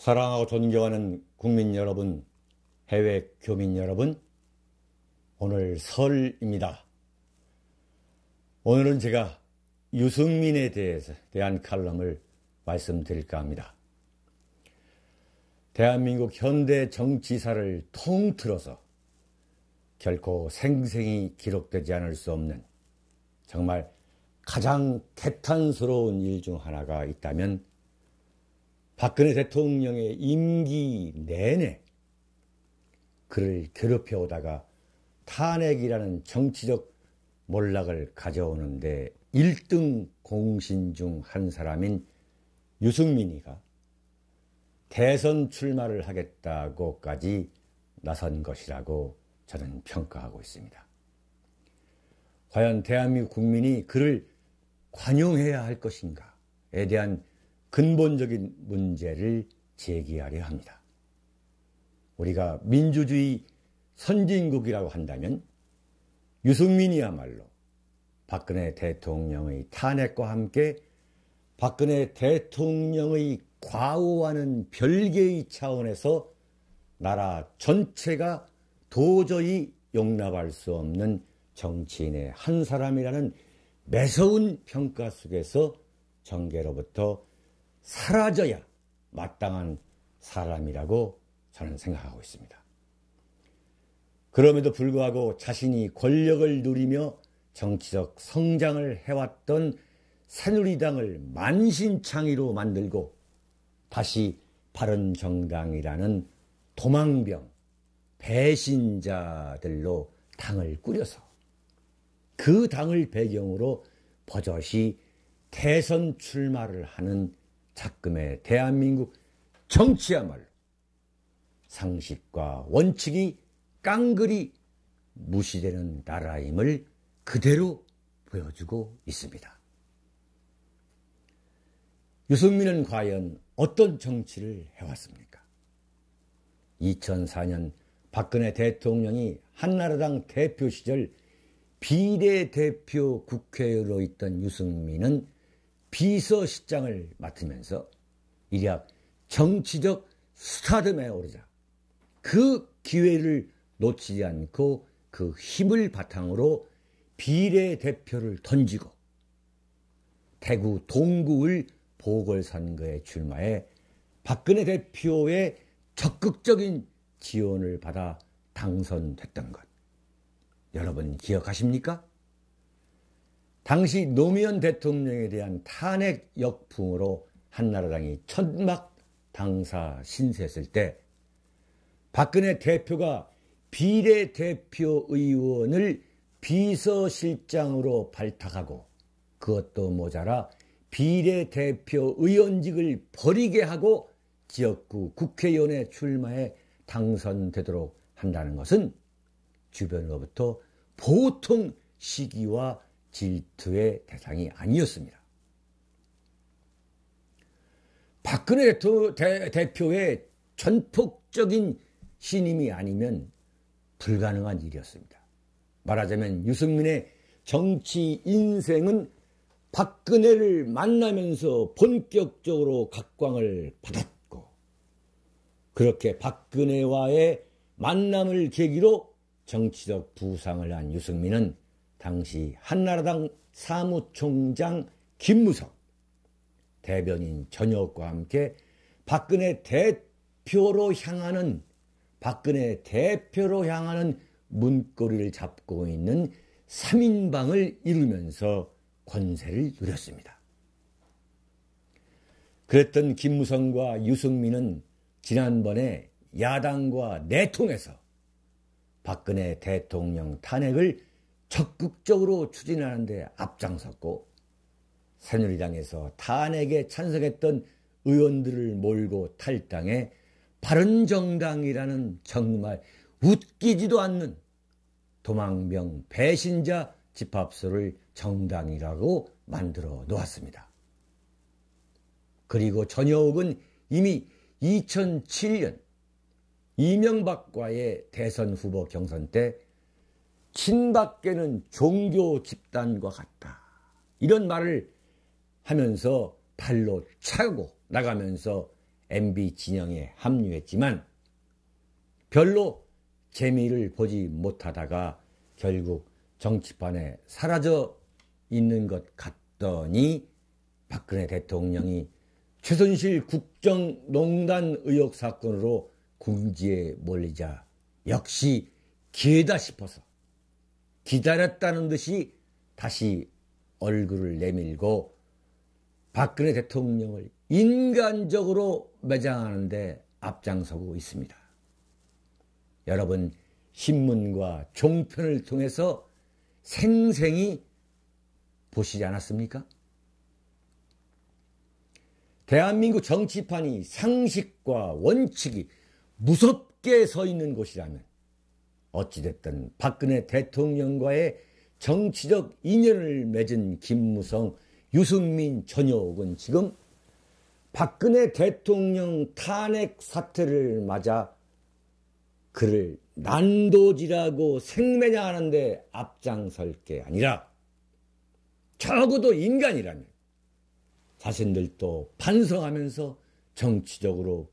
사랑하고 존경하는 국민 여러분, 해외 교민 여러분, 오늘 설입니다. 오늘은 제가 유승민에 대해서 대한 칼럼을 말씀드릴까 합니다. 대한민국 현대 정치사를 통틀어서 결코 생생히 기록되지 않을 수 없는 정말 가장 개탄스러운 일 중 하나가 있다면 박근혜 대통령의 임기 내내 그를 괴롭혀 오다가 탄핵이라는 정치적 몰락을 가져오는데 1등 공신 중 한 사람인 유승민이가 대선 출마를 하겠다고까지 나선 것이라고 저는 평가하고 있습니다. 과연 대한민국 국민이 그를 관용해야 할 것인가에 대한 근본적인 문제를 제기하려 합니다. 우리가 민주주의 선진국이라고 한다면 유승민이야말로 박근혜 대통령의 탄핵과 함께 박근혜 대통령의 과오와는 별개의 차원에서 나라 전체가 도저히 용납할 수 없는 정치인의 한 사람이라는 매서운 평가 속에서 정계로부터 사라져야 마땅한 사람이라고 저는 생각하고 있습니다. 그럼에도 불구하고 자신이 권력을 누리며 정치적 성장을 해왔던 새누리당을 만신창이로 만들고 다시 바른정당이라는 도망병, 배신자들로 당을 꾸려서 그 당을 배경으로 버젓이 대선 출마를 하는 작금의 대한민국 정치야말로 상식과 원칙이 깡그리 무시되는 나라임을 그대로 보여주고 있습니다. 유승민은 과연 어떤 정치를 해왔습니까? 2004년 박근혜 대통령이 한나라당 대표 시절 비례대표 국회의로 있던 유승민은 비서실장을 맡으면서 이약 정치적 스타덤에 오르자 그 기회를 놓치지 않고 그 힘을 바탕으로 비례대표를 던지고 대구 동구을 보궐선거에 출마해 박근혜 대표의 적극적인 지원을 받아 당선됐던 것 여러분 기억하십니까? 당시 노무현 대통령에 대한 탄핵 역풍으로 한나라당이 천막 당사 신세했을 때 박근혜 대표가 비례대표 의원을 비서실장으로 발탁하고 그것도 모자라 비례대표 의원직을 버리게 하고 지역구 국회의원에 출마해 당선되도록 한다는 것은 주변으로부터 보통 시기와 질투의 대상이 아니었습니다. 박근혜 대, 표의 전폭적인 신임이 아니면 불가능한 일이었습니다. 말하자면 유승민의 정치 인생은 박근혜를 만나면서 본격적으로 각광을 받았고 그렇게 박근혜와의 만남을 계기로 정치적 부상을 한 유승민은 당시 한나라당 사무총장 김무성 대변인 전역과 함께 박근혜 대표로 향하는 박근혜 대표로 향하는 문고리를 잡고 있는 3인방을 이루면서 권세를 누렸습니다. 그랬던 김무성과 유승민은 지난번에 야당과 내통해서 박근혜 대통령 탄핵을 적극적으로 추진하는데 앞장섰고 새누리당에서 탄핵에 찬성했던 의원들을 몰고 탈당해 바른정당이라는 정말 웃기지도 않는 도망병 배신자 집합소를 정당이라고 만들어 놓았습니다. 그리고 전여옥은 이미 2007년 이명박과의 대선 후보 경선 때 신밖에는 종교 집단과 같다. 이런 말을 하면서 발로 차고 나가면서 MB 진영에 합류했지만 별로 재미를 보지 못하다가 결국 정치판에 사라져 있는 것 같더니 박근혜 대통령이 최순실 국정농단 의혹 사건으로 궁지에 몰리자 역시 기회다 싶어서 기다렸다는 듯이 다시 얼굴을 내밀고 박근혜 대통령을 인간적으로 매장하는데 앞장서고 있습니다. 여러분, 신문과 종편을 통해서 생생히 보시지 않았습니까? 대한민국 정치판이 상식과 원칙이 무섭게 서 있는 곳이라면 어찌됐든 박근혜 대통령과의 정치적 인연을 맺은 김무성, 유승민, 전효옥은 지금 박근혜 대통령 탄핵 사태를 맞아 그를 난도질하고 생매냐하는데 앞장설 게 아니라 적어도 인간이라면 자신들도 반성하면서 정치적으로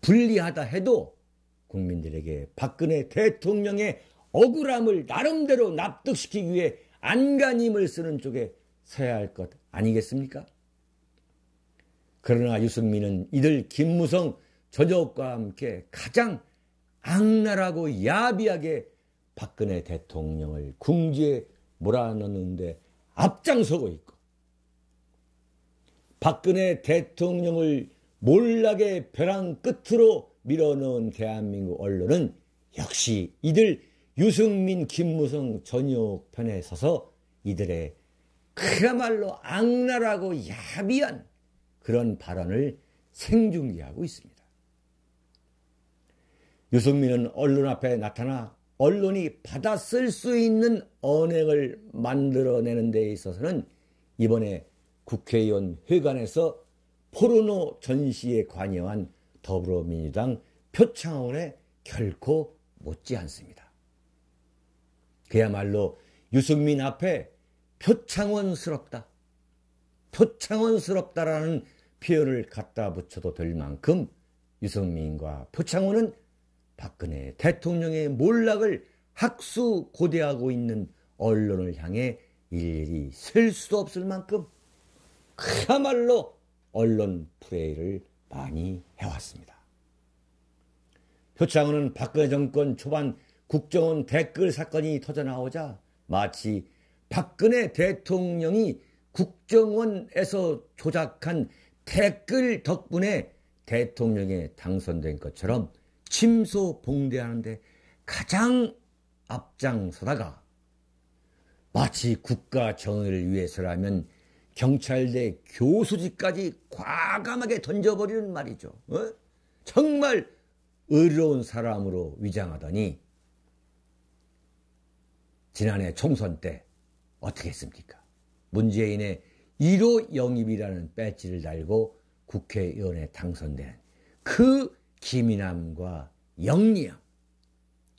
불리하다 해도 국민들에게 박근혜 대통령의 억울함을 나름대로 납득시키기 위해 안간힘을 쓰는 쪽에 서야 할 것 아니겠습니까? 그러나 유승민은 이들 김무성 저녁과 함께 가장 악랄하고 야비하게 박근혜 대통령을 궁지에 몰아넣는데 앞장서고 있고 박근혜 대통령을 몰락의 벼랑 끝으로 밀어넣은 대한민국 언론은 역시 이들 유승민, 김무성 전역 편에 서서 이들의 그야말로 악랄하고 야비한 그런 발언을 생중계하고 있습니다. 유승민은 언론 앞에 나타나 언론이 받아 쓸 수 있는 언행을 만들어내는 데 있어서는 이번에 국회의원 회관에서 포르노 전시에 관여한 더불어민주당 표창원에 결코 못지 않습니다. 그야말로 유승민 앞에 표창원스럽다. 표창원스럽다라는 표현을 갖다 붙여도 될 만큼 유승민과 표창원은 박근혜 대통령의 몰락을 학수 고대하고 있는 언론을 향해 일일이 쓸 수도 없을 만큼 그야말로 언론 플레이를 많이 해왔습니다. 표창원은 박근혜 정권 초반 국정원 댓글 사건이 터져나오자 마치 박근혜 대통령이 국정원에서 조작한 댓글 덕분에 대통령에 당선된 것처럼 침소봉대하는데 가장 앞장서다가 마치 국가 정의를 위해서라면 경찰대 교수직까지 과감하게 던져버리는 말이죠. 어? 정말 의로운 사람으로 위장하더니 지난해 총선 때 어떻게 했습니까? 문재인의 1호 영입이라는 배지를 달고 국회의원에 당선된 그기민함과 영리함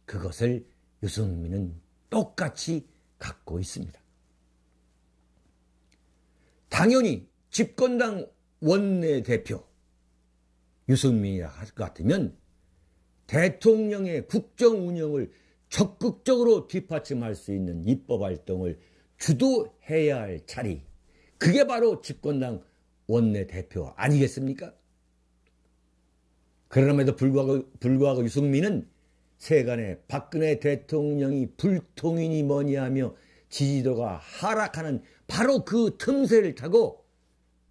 그것을 유승민은 똑같이 갖고 있습니다. 당연히 집권당 원내대표 유승민이 할 것 같으면 대통령의 국정 운영을 적극적으로 뒷받침할 수 있는 입법 활동을 주도해야 할 자리. 그게 바로 집권당 원내대표 아니겠습니까? 그럼에도 불구하고, 불구하고 유승민은 세간에 박근혜 대통령이 불통인이 뭐니 하며 지지도가 하락하는 바로 그 틈새를 타고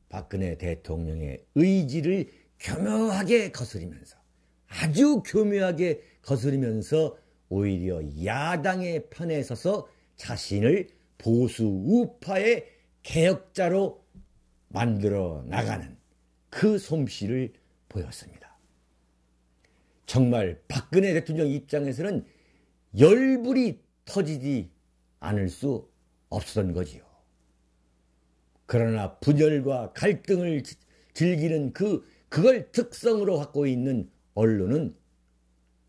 박근혜 대통령의 의지를 교묘하게 거스리면서 아주 교묘하게 거스리면서 오히려 야당의 편에 서서 자신을 보수 우파의 개혁자로 만들어 나가는 그 솜씨를 보였습니다. 정말 박근혜 대통령 입장에서는 열불이 터지지 않을 수 없었던 거지요. 그러나 분열과 갈등을 즐기는 그 그걸 특성으로 갖고 있는 언론은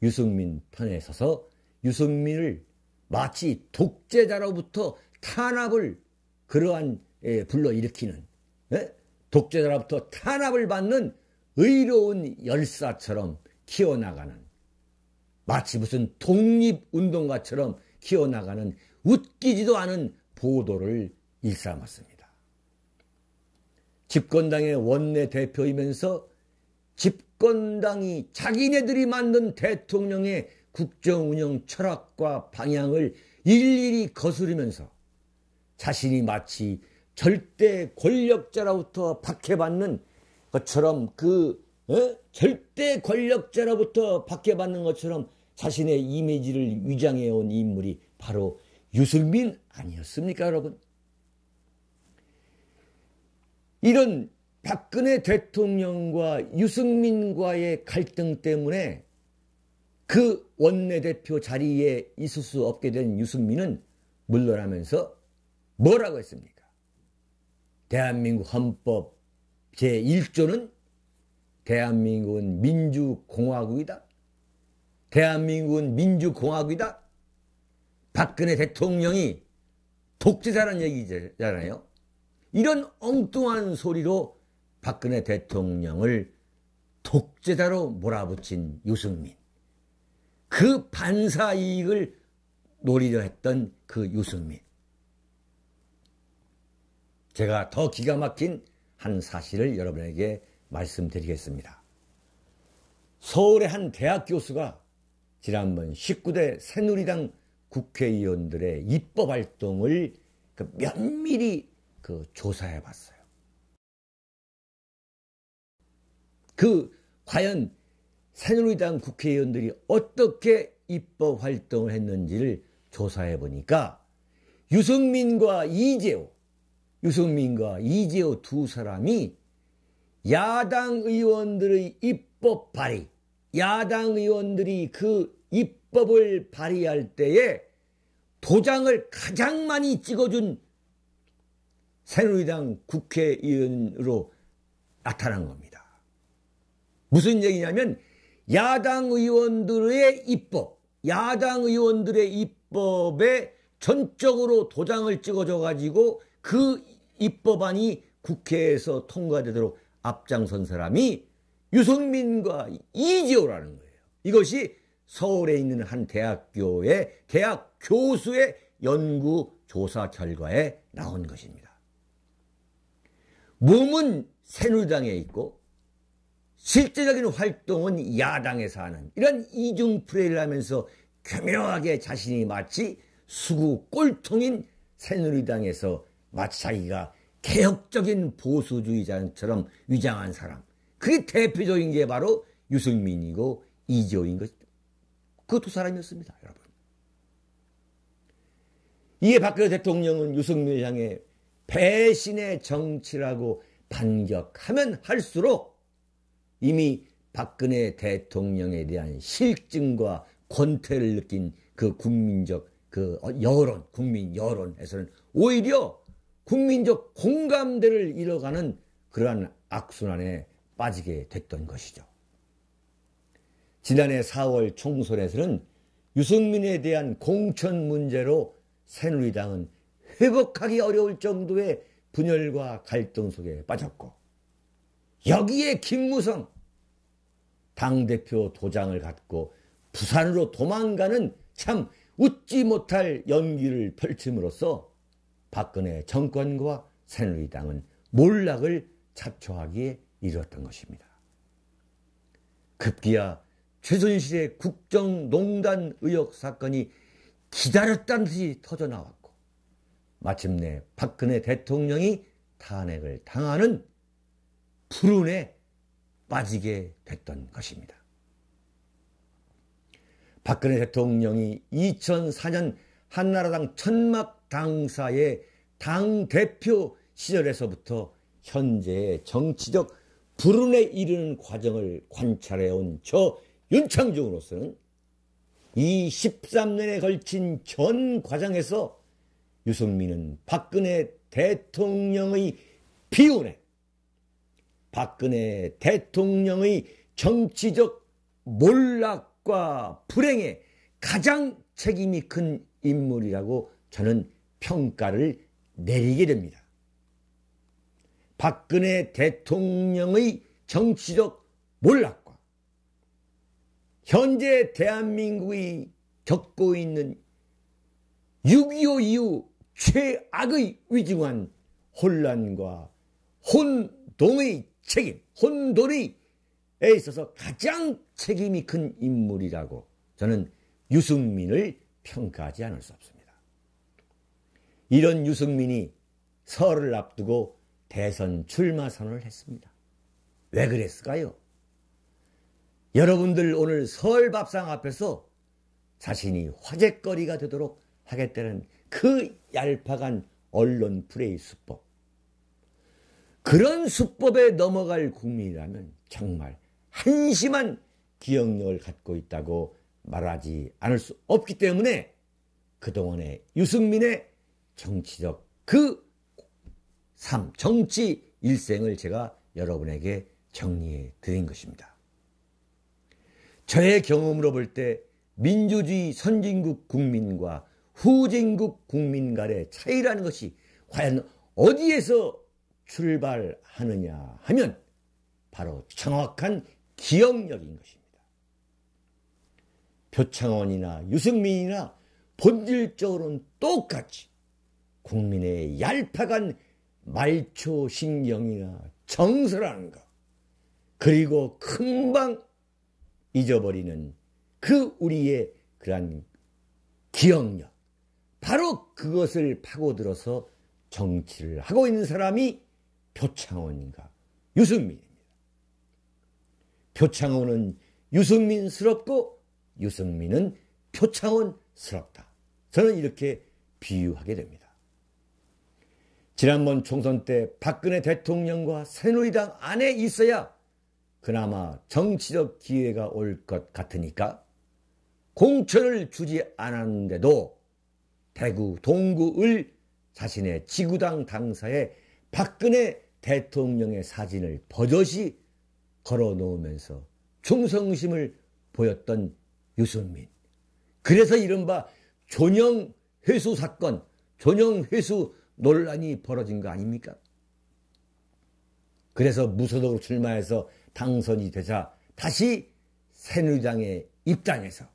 유승민 편에 서서 유승민을 마치 독재자로부터 탄압을 그러한 예, 불러일으키는 예? 독재자로부터 탄압을 받는 의로운 열사처럼 키워나가는 마치 무슨 독립운동가처럼 키워나가는 웃기지도 않은 보도를 일삼았습니다. 집권당의 원내 대표이면서 집권당이 자기네들이 만든 대통령의 국정운영 철학과 방향을 일일이 거스르면서 자신이 마치 절대 권력자로부터 박해받는 것처럼 그 에? 어? 절대 권력자로부터 박해받는 것처럼 자신의 이미지를 위장해온 인물이 바로 유승민 아니었습니까 여러분? 이런 박근혜 대통령과 유승민과의 갈등 때문에 그 원내대표 자리에 있을 수 없게 된 유승민은 물러나면서 뭐라고 했습니까? 대한민국 헌법 제1조는 대한민국은 민주공화국이다. 대한민국은 민주공화국이다. 박근혜 대통령이 독재자라는 얘기잖아요. 이런 엉뚱한 소리로 박근혜 대통령을 독재자로 몰아붙인 유승민. 그 반사 이익을 노리려 했던 그 유승민. 제가 더 기가 막힌 한 사실을 여러분에게 말씀드리겠습니다. 서울의 한 대학 교수가 지난번 19대 새누리당 국회의원들의 입법 활동을 그 면밀히 그 조사해 봤어요. 그 과연 새누리당 국회의원들이 어떻게 입법 활동을 했는지를 조사해 보니까 유승민과 이재호, 유승민과 이재호 두 사람이 야당 의원들의 입법 발의, 야당 의원들이 그 입법을 발의할 때에 도장을 가장 많이 찍어준 새누리당 국회의원으로 나타난 겁니다. 무슨 얘기냐면 야당 의원들의 입법, 야당 의원들의 입법에 전적으로 도장을 찍어줘 가지고 그 입법안이 국회에서 통과되도록 앞장선 사람이 유승민과 이지호라는 거예요. 이것이 서울에 있는 한 대학교의 대학 교수의 연구 조사 결과에 나온 것입니다. 몸은 새누리당에 있고 실제적인 활동은 야당에서 하는 이런 이중 프레일을 하면서 교묘하게 자신이 마치 수구 꼴통인 새누리당에서 마치 자기가 개혁적인 보수주의자처럼 위장한 사람 그게 대표적인 게 바로 유승민이고 이재호인 것이죠. 그두 사람이었습니다. 여러분. 이에 박근혜 대통령은 유승민을 향해 배신의 정치라고 반격하면 할수록 이미 박근혜 대통령에 대한 실증과 권태를 느낀 그 국민적 그 여론, 국민 여론에서는 오히려 국민적 공감대를 잃어가는 그러한 악순환에 빠지게 됐던 것이죠. 지난해 4월 총선에서는 유승민에 대한 공천 문제로 새누리당은 회복하기 어려울 정도의 분열과 갈등 속에 빠졌고 여기에 김무성 당대표 도장을 갖고 부산으로 도망가는 참 웃지 못할 연기를 펼침으로써 박근혜 정권과 새누리당은 몰락을 자초하기에 이뤘던 것입니다. 급기야 최순실의 국정농단 의혹 사건이 기다렸다는 듯이 터져나왔고 마침내 박근혜 대통령이 탄핵을 당하는 불운에 빠지게 됐던 것입니다. 박근혜 대통령이 2004년 한나라당 천막 당사의 당대표 시절에서부터 현재의 정치적 불운에 이르는 과정을 관찰해온 저 윤창중으로서는 이 13년에 걸친 전 과정에서 유승민은 박근혜 대통령의 비운에 박근혜 대통령의 정치적 몰락과 불행에 가장 책임이 큰 인물이라고 저는 평가를 내리게 됩니다. 박근혜 대통령의 정치적 몰락과 현재 대한민국이 겪고 있는 6.25 이후 최악의 위중한 혼란과 혼돈의 책임, 혼돈의 에 있어서 가장 책임이 큰 인물이라고 저는 유승민을 평가하지 않을 수 없습니다. 이런 유승민이 설을 앞두고 대선 출마 선언을 했습니다. 왜 그랬을까요? 여러분들 오늘 설 밥상 앞에서 자신이 화제거리가 되도록 하겠다는 그 얄팍한 언론 프레이 수법. 그런 수법에 넘어갈 국민이라면 정말 한심한 기억력을 갖고 있다고 말하지 않을 수 없기 때문에 그동안의 유승민의 정치적 그 삶, 정치 일생을 제가 여러분에게 정리해 드린 것입니다. 저의 경험으로 볼 때 민주주의 선진국 국민과 후진국 국민 간의 차이라는 것이 과연 어디에서 출발하느냐 하면 바로 정확한 기억력인 것입니다. 표창원이나 유승민이나 본질적으로는 똑같이 국민의 얄팍한 말초신경이나 정서라는 것 그리고 금방 잊어버리는 그 우리의 그러한 기억력 바로 그것을 파고들어서 정치를 하고 있는 사람이 표창원인가 유승민입니다. 표창원은 유승민스럽고 유승민은 표창원스럽다. 저는 이렇게 비유하게 됩니다. 지난번 총선 때 박근혜 대통령과 새누리당 안에 있어야 그나마 정치적 기회가 올 것 같으니까 공천을 주지 않았는데도 대구 동구을 자신의 지구당 당사에 박근혜 대통령의 사진을 버젓이 걸어놓으면서 충성심을 보였던 유승민. 그래서 이른바 존영 회수 사건, 존영 회수 논란이 벌어진 거 아닙니까? 그래서 무소속으로 출마해서 당선이 되자 다시 새누리당에 입당해서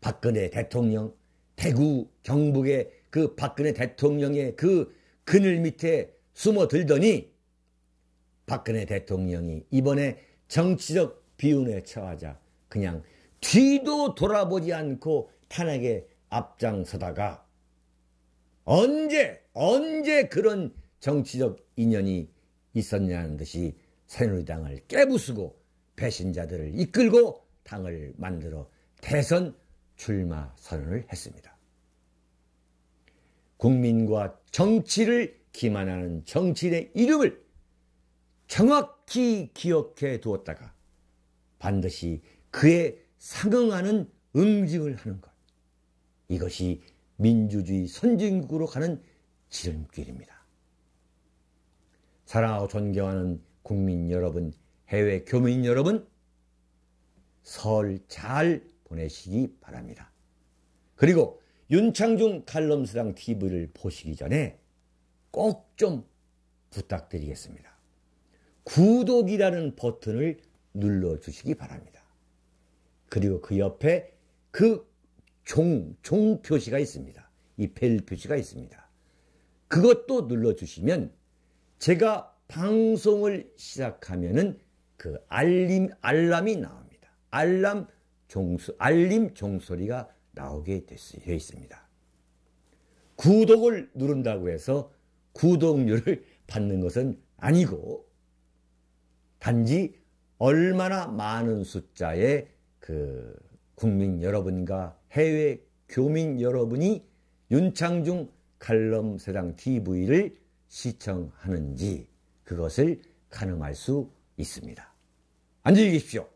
박근혜 대통령 대구 경북의 그 박근혜 대통령의 그 그늘 밑에 숨어들더니 박근혜 대통령이 이번에 정치적 비운에 처하자 그냥 뒤도 돌아보지 않고 탄핵에 앞장서다가 언제 언제 그런 정치적 인연이 있었냐는 듯이 새누리당을 깨부수고 배신자들을 이끌고 당을 만들어 대선 출마 선언을 했습니다. 국민과 정치를 기만하는 정치인의 이름을 정확히 기억해 두었다가 반드시 그에 상응하는 응징을 하는 것. 이것이 민주주의 선진국으로 가는 지름길입니다. 사랑하고 존경하는 국민 여러분, 해외 교민 여러분, 설잘 보내시기 바랍니다. 그리고 윤창중 칼럼스랑 TV를 보시기 전에 꼭 좀 부탁드리겠습니다. 구독이라는 버튼을 눌러주시기 바랍니다. 그리고 그 옆에 그 종, 종 표시가 있습니다. 이 벨 표시가 있습니다. 그것도 눌러주시면 제가 방송을 시작하면은 그 알림, 알람이 나옵니다. 알람 종소, 알림 종소리가 나오게 되어 있습니다. 구독을 누른다고 해서 구독료를 받는 것은 아니고 단지 얼마나 많은 숫자의 그 국민 여러분과 해외 교민 여러분이 윤창중 칼럼 세상 TV를 시청하는지 그것을 가늠할 수 있습니다. 안녕 계십시오.